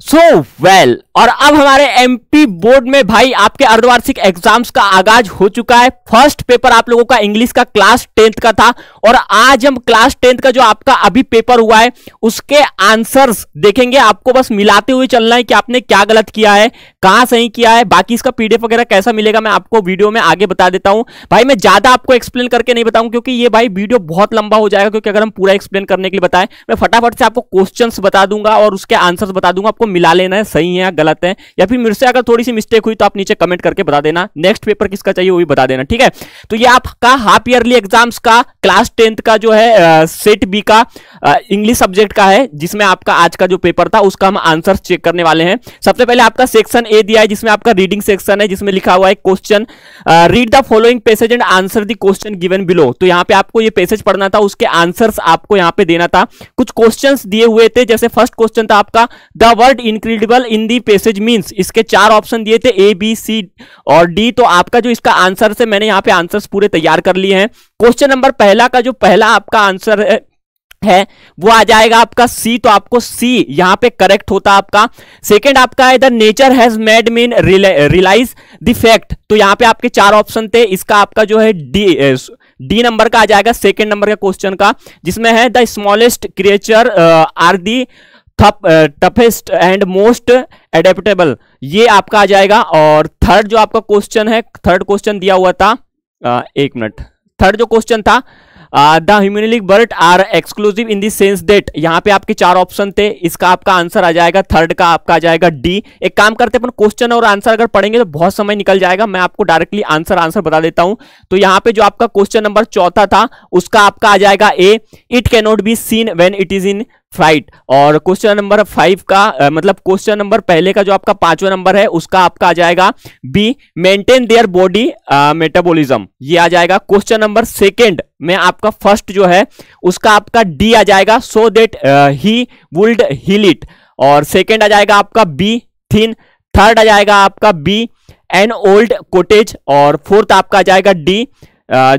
सो so, well well, और अब हमारे एमपी बोर्ड में भाई आपके अर्धवार्षिक एग्जाम्स का आगाज हो चुका है फर्स्ट पेपर आप लोगों का इंग्लिश का क्लास टेंथ का था और आज हम क्लास टेंथ का जो आपका अभी पेपर हुआ है उसके आंसर्स देखेंगे आपको बस मिलाते हुए चलना है कि आपने क्या गलत किया है कहां सही किया है बाकी इसका पीडीएफ वगैरह कैसा मिलेगा मैं आपको वीडियो में आगे बता देता हूं भाई मैं ज्यादा आपको एक्सप्लेन करके नहीं बताऊं क्योंकि ये भाई वीडियो बहुत लंबा हो जाएगा क्योंकि अगर हम पूरा एक्सप्लेन करने के लिए बताएं मैं फटाफट से आपको क्वेश्चन बता दूंगा और उसके आंसर बता दूंगा आपको आपको मिला लेना है सही है या गलत है या फिर मेरे से अगर थोड़ी सी मिस्टेक हुई तो आप नीचे कमेंट करके बता देना नेक्स्ट पेपर किसका चाहिए वो भी बता देना ठीक है तो ये आपका हाफ ईयरली एग्जाम्स का क्लास टेंथ का जो है सेट बी का इंग्लिश सब्जेक्ट का है जिसमें आपका आज का जो पेपर था उसका हम आंसर चेक करने वाले हैं सबसे पहले आपका सेक्शन ए दिया है जिसमें आपका रीडिंग सेक्शन है जिसमें लिखा हुआ है question read the following passage and answer the question given below तो यहाँ पे आपको ये पैसेज पढ़ना था उसके आंसर्स आपको यहाँ पे देना था कुछ क्वेश्चंस दिए हुए थे जैसे फर्स्ट क्वेश्चन था आपका the word word incredible in the passage means इसके चार ऑप्शन दिए थे ए बी सी और डी तो आपका जो इसका आंसर से मैंने यहाँ पे आंसर पूरे तैयार कर लिए हैं क्वेश्चन नंबर पहला का जो पहला आपका आंसर है है वो आ जाएगा आपका सी तो आपको सी यहां पे करेक्ट होता आपका सेकंड आपका है the nature has made mean realise the fact तो यहां पे आपके चार ऑप्शन थे इसका आपका जो है डी डी नंबर का आ जाएगा सेकंड नंबर का क्वेश्चन का जिसमें है the smallest creature are the toughest and most adaptable ये आपका आ जाएगा और थर्ड जो आपका क्वेश्चन है थर्ड क्वेश्चन दिया हुआ था आ, एक मिनट थर्ड जो क्वेश्चन था the hummingbird are exclusive in the sense that यहाँ पे आपके चार ऑप्शन थे इसका आपका आंसर आ जाएगा थर्ड का आपका आ जाएगा डी एक काम करते अपन क्वेश्चन और आंसर अगर पढ़ेंगे तो बहुत समय निकल जाएगा मैं आपको डायरेक्टली आंसर आंसर बता देता हूं तो यहाँ पे जो आपका क्वेश्चन नंबर चौथा था उसका आपका आ जाएगा A it cannot be seen when it is in fight और क्वेश्चन नंबर फाइव का मतलब क्वेश्चन नंबर पहले का जो आपका पांचवा नंबर है उसका आपका आ जाएगा B maintain their body metabolism ये आ जाएगा क्वेश्चन नंबर सेकंड में आपका फर्स्ट जो है उसका आपका डी आ जाएगा so that he would heal it और सेकेंड आ जाएगा आपका बी थिन थर्ड आ जाएगा आपका बी एन ओल्ड कोटेज और फोर्थ आपका आ जाएगा डी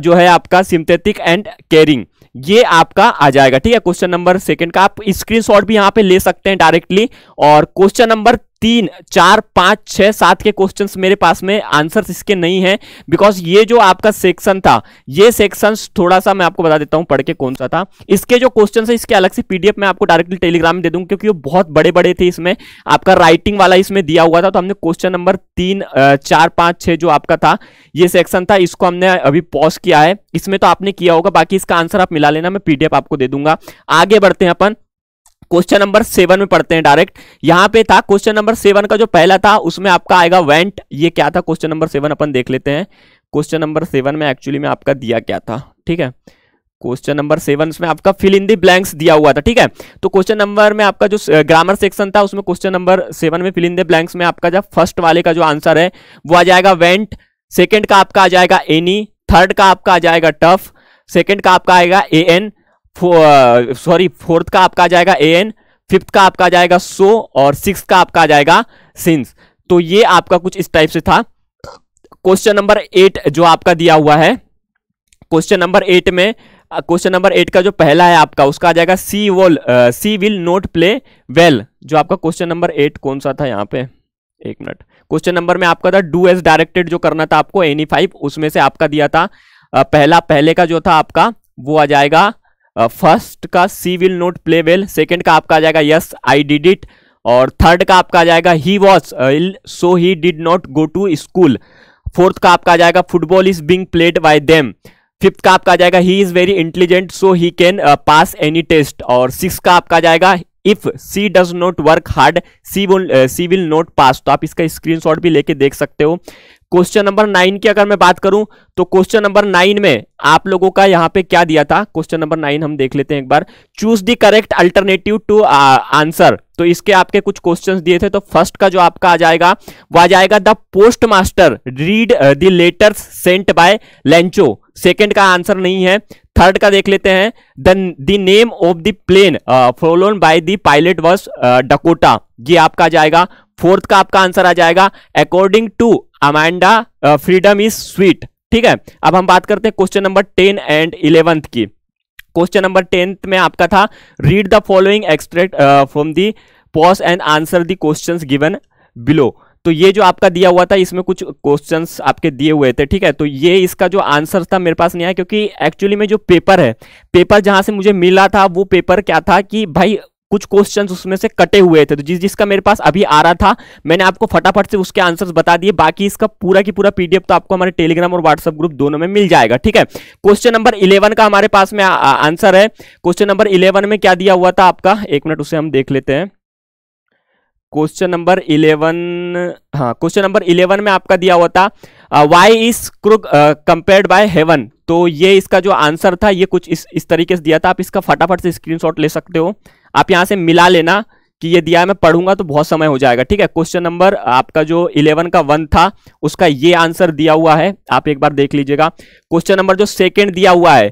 जो है आपका सिंथेटिक एंड केयरिंग ये आपका आ जाएगा ठीक है क्वेश्चन नंबर सेकंड का आप स्क्रीनशॉट भी यहां पे ले सकते हैं डायरेक्टली और क्वेश्चन नंबर तीन चार पाँच छः सात के क्वेश्चन मेरे पास में आंसर्स इसके नहीं है बिकॉज ये जो आपका सेक्शन था ये सेक्शन थोड़ा सा मैं आपको बता देता हूँ पढ़ के कौन सा था इसके जो क्वेश्चन है इसके अलग से पीडीएफ मैं आपको डायरेक्टली टेलीग्राम में दे दूंगा क्योंकि वो बहुत बड़े बड़े थे इसमें आपका राइटिंग वाला इसमें दिया हुआ था तो हमने क्वेश्चन नंबर तीन चार पाँच छः जो आपका था ये सेक्शन था इसको हमने अभी पॉज किया है इसमें तो आपने किया होगा बाकी इसका आंसर आप मिला लेना मैं पीडीएफ आपको दे दूंगा आगे बढ़ते हैं अपन क्वेश्चन नंबर सेवन में पढ़ते हैं डायरेक्ट यहाँ पे था क्वेश्चन नंबर सेवन का जो पहला था उसमें आपका आएगा वेंट ये क्या था क्वेश्चन नंबर सेवन अपन देख लेते हैं क्वेश्चन नंबर सेवन में एक्चुअली में आपका दिया क्या था ठीक है क्वेश्चन नंबर सेवन में आपका फिल इन दी ब्लैंक्स दिया हुआ था ठीक है तो क्वेश्चन नंबर में आपका जो ग्रामर सेक्शन था उसमें क्वेश्चन नंबर सेवन में फिल इन दी ब्लैंक्स में आपका जो फर्स्ट वाले का जो आंसर है वो आ जाएगा वेंट सेकेंड का आपका आ जाएगा एनी थर्ड का आपका आ जाएगा टफ सेकेंड का आपका आएगा ए एन सॉरी फोर्थ का आपका आ जाएगा ए एन फिफ्थ का आपका आ जाएगा सो और सिक्स का आपका आ जाएगा सिंस तो ये आपका कुछ इस टाइप से था क्वेश्चन नंबर एट जो आपका दिया हुआ है क्वेश्चन नंबर एट में क्वेश्चन नंबर एट का जो पहला है आपका उसका आ जाएगा C whole she will not play well जो आपका क्वेश्चन नंबर एट कौन सा था यहाँ पे एक मिनट क्वेश्चन नंबर में आपका था डू एस डायरेक्टेड जो करना था आपको एनी फाइव उसमें से आपका दिया था पहला पहले का जो था आपका वो आ जाएगा फर्स्ट का she will not play well second का आपका आ जाएगा यस आई डिड इट और थर्ड का आपका आ जाएगा he was so he did not go to school fourth का आपका आ जाएगा football is being played by them fifth का आपका आ जाएगा he is very intelligent so he can pass any test और सिक्स का आपका आ जाएगा if she does not work hard she she will not pass तो आप इसका स्क्रीनशॉट भी लेके देख सकते हो क्वेश्चन नंबर नाइन की अगर मैं बात करूं तो क्वेश्चन नंबर नाइन में आप लोगों का यहां पे क्या दिया था क्वेश्चन नंबर नाइन हम देख लेते हैं एक बार choose the correct alternative to answer तो इसके आपके कुछ क्वेश्चंस दिए थे तो फर्स्ट का जो आपका आ जाएगा वो आ जाएगा the post master read the letters sent by Lencho second का आंसर नहीं है थर्ड का देख लेते हैं then the name of the plane flown by the pilot was Dakota ये आपका आ जाएगा फोर्थ का आपका आंसर आ जाएगा according to Amanda freedom is sweet ठीक है अब हम बात करते हैं question number ten and eleventh की क्वेश्चन नंबर टेंथ में आपका था read the following extract from the poem and answer the questions given below तो ये जो आपका दिया हुआ था इसमें कुछ क्वेश्चंस आपके दिए हुए थे ठीक है तो ये इसका जो आंसर था मेरे पास नहीं आया क्योंकि एक्चुअली में जो पेपर है पेपर जहां से मुझे मिला था वो पेपर क्या था कि भाई कुछ क्वेश्चंस उसमें से कटे हुए थे तो जिस जिसका मेरे पास अभी आ रहा था मैंने आपको फटाफट से उसके आंसर्स बता दिए बाकी इसका पूरा की पूरा पीडीएफ तो आपको हमारे टेलीग्राम और व्हाट्सएप ग्रुप दोनों में मिल जाएगा ठीक है क्वेश्चन नंबर इलेवन का हमारे पास में आंसर है क्वेश्चन नंबर इलेवन में क्या दिया हुआ था आपका एक मिनट उसे हम देख लेते हैं क्वेश्चन नंबर इलेवन हाँ क्वेश्चन नंबर इलेवन में आपका दिया हुआ था why is crook compared by heaven तो ये इसका जो आंसर था ये कुछ इस इस तरीके से दिया था आप इसका फटाफट से स्क्रीनशॉट ले सकते हो आप यहाँ से मिला लेना कि ये दिया मैं पढ़ूंगा तो बहुत समय हो जाएगा ठीक है क्वेश्चन नंबर आपका जो इलेवन का वन था उसका ये आंसर दिया हुआ है आप एक बार देख लीजिएगा क्वेश्चन नंबर जो सेकेंड दिया हुआ है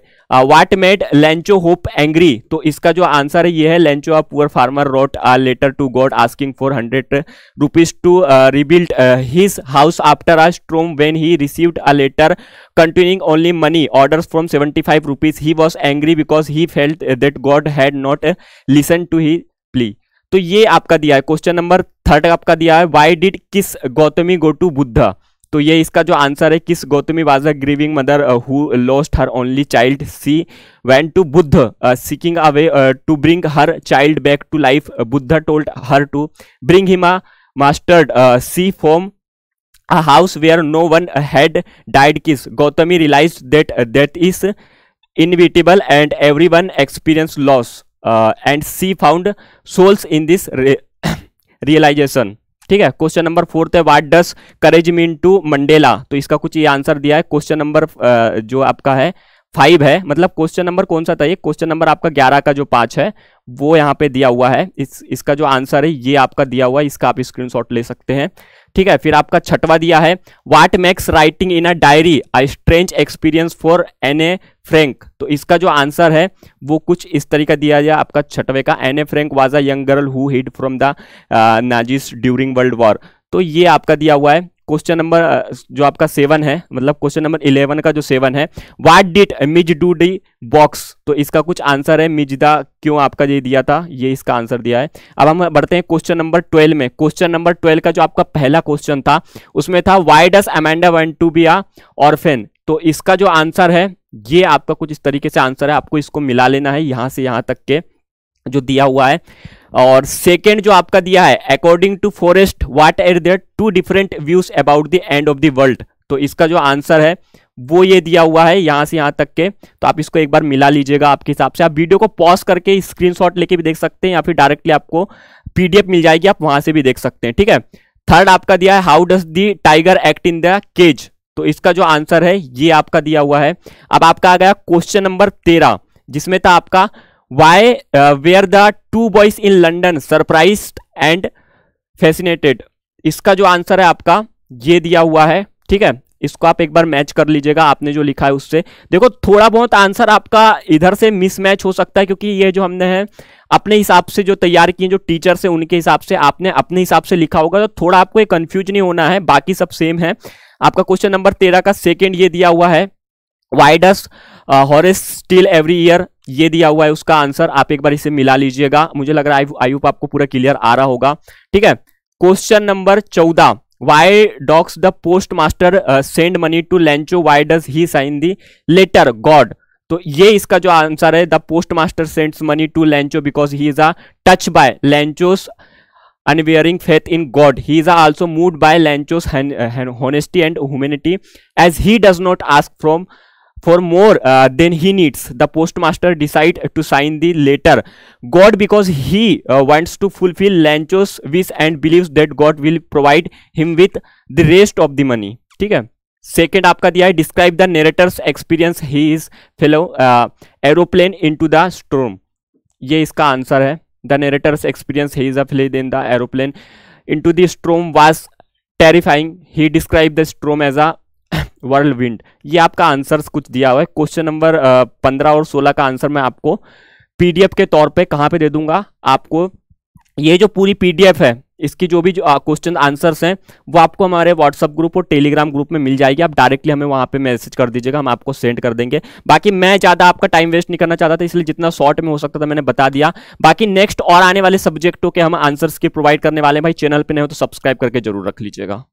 what made Lencho hope angry तो इसका जो आंसर है ये है Lencho a poor farmer wrote a letter to God asking for hundred rupees to rebuild his house after a storm when he received a letter continuing only money order from seventy five rupees he was angry because he felt that God had not listen to his plea तो ये आपका दिया है question number third आपका दिया है why did किस Gautami go to Buddha तो ये इसका जो आंसर है Kisa Gotami was a grieving mother who lost her only child she went to Buddha seeking a way to bring her child back to life Buddha told her to bring him mustard seed from a house where no one had died Kisa Gotami realise that that is inevitable and every one experience loss uh, and she found souls in this re realization ठीक है question number fourth है what does courage mean to Mandela तो इसका कुछ ये answer दिया है question number uh, जो आपका है फाइव है मतलब क्वेश्चन नंबर कौन सा था ये क्वेश्चन नंबर आपका ग्यारह का जो पांच है वो यहाँ पे दिया हुआ है इस इसका जो आंसर है ये आपका दिया हुआ है इसका आप स्क्रीनशॉट ले सकते हैं ठीक है फिर आपका छठवा दिया है what makes writing in a diary a strange experience for Anne Frank तो इसका जो आंसर है वो कुछ इस तरीका दिया गया आपका छठवे का Anne Frank was a young girl who hid from the Nazis during World War तो ये आपका दिया हुआ है क्वेश्चन नंबर uh, जो आपका सेवन है मतलब क्वेश्चन नंबर इलेवन का जो सेवन है what did Mij do the box तो इसका कुछ आंसर है मिजदा क्यों आपका ये दिया था ये इसका आंसर दिया है अब हम बढ़ते हैं क्वेश्चन नंबर ट्वेल्व में क्वेश्चन नंबर ट्वेल्व का जो आपका पहला क्वेश्चन था उसमें था why does Amanda want to be a orphan तो इसका जो आंसर है ये आपका कुछ इस तरीके से आंसर है आपको इसको मिला लेना है यहाँ से यहाँ तक के जो दिया हुआ है और सेकेंड जो आपका दिया है according to Frost what are there two different views about the end of the world तो इसका जो आंसर है वो ये दिया हुआ है यहाँ से यहाँ तक के तो आप इसको एक बार मिला लीजिएगा आपके हिसाब से आप वीडियो को पॉज करके स्क्रीनशॉट लेके भी देख सकते हैं या फिर डायरेक्टली आपको पीडीएफ मिल जाएगी आप वहां से भी देख सकते हैं ठीक है थर्ड आपका दिया है how does the tiger act in the cage तो इसका जो आंसर है ये आपका दिया हुआ है अब आपका आ गया क्वेश्चन नंबर तेरह जिसमें था आपका why uh, were the two boys in london surprised and fascinated इसका जो आंसर है आपका ये दिया हुआ है ठीक है इसको आप एक बार मैच कर लीजिएगा आपने जो लिखा है उससे देखो थोड़ा बहुत आंसर आपका इधर से मिसमैच हो सकता है क्योंकि ये जो हमने है अपने हिसाब से जो तैयार किए जो टीचर से उनके हिसाब से आपने अपने हिसाब से लिखा होगा तो थोड़ा आपको कंफ्यूज नहीं होना है बाकी सब सेम है आपका क्वेश्चन नंबर तेरह का सेकेंड ये दिया हुआ है why does does Horace steal every year ये दिया हुआ है उसका आंसर आप एक बार इसे मिला लीजिएगा मुझे लग रहा है आयुप आपको पूरा क्लियर आ रहा होगा ठीक है क्वेश्चन नंबर चौदह why does the post master send money to Lencho why does he sign the letter God तो ये इसका जो आंसर है the post master sends money to Lencho because he is a touch by Lencho's unwavering faith in God he is also moved by Lencho's honesty and humanity as he does not ask from for more than he needs the post master decide to sign the letter God because he wants to fulfil Lencho's wish and believe that God will provide him with the rest of the money ठीक है second आपका दिया है describe the narrator's experience he is flew aeroplane into the storm ये इसका answer है the narrator's experience he is a fled in the aeroplane into the storm was terrifying he describe the storm as a world whirlwind ये आपका answer कुछ दिया हुआ है question number पंद्रह और सोलह का आंसर मैं आपको पीडीएफ के तौर पे कहाँ पे दे दूंगा आपको ये जो पूरी पीडीएफ है इसकी जो भी क्वेश्चन आंसर्स हैं वो आपको हमारे व्हाट्सअप ग्रुप और टेलीग्राम ग्रुप में मिल जाएगी आप डायरेक्टली हमें वहाँ पे मैसेज कर दीजिएगा हम आपको सेंड कर देंगे बाकी मैं ज़्यादा आपका टाइम वेस्ट नहीं करना चाहता था इसलिए जितना शॉर्ट में हो सकता था मैंने बता दिया बाकी नेक्स्ट और आने वाले सब्जेक्टों के हम आंसर्स के प्रोवाइड करने वाले हैं भाई चैनल पर नहीं हो तो सब्सक्राइब करके जरूर रख लीजिएगा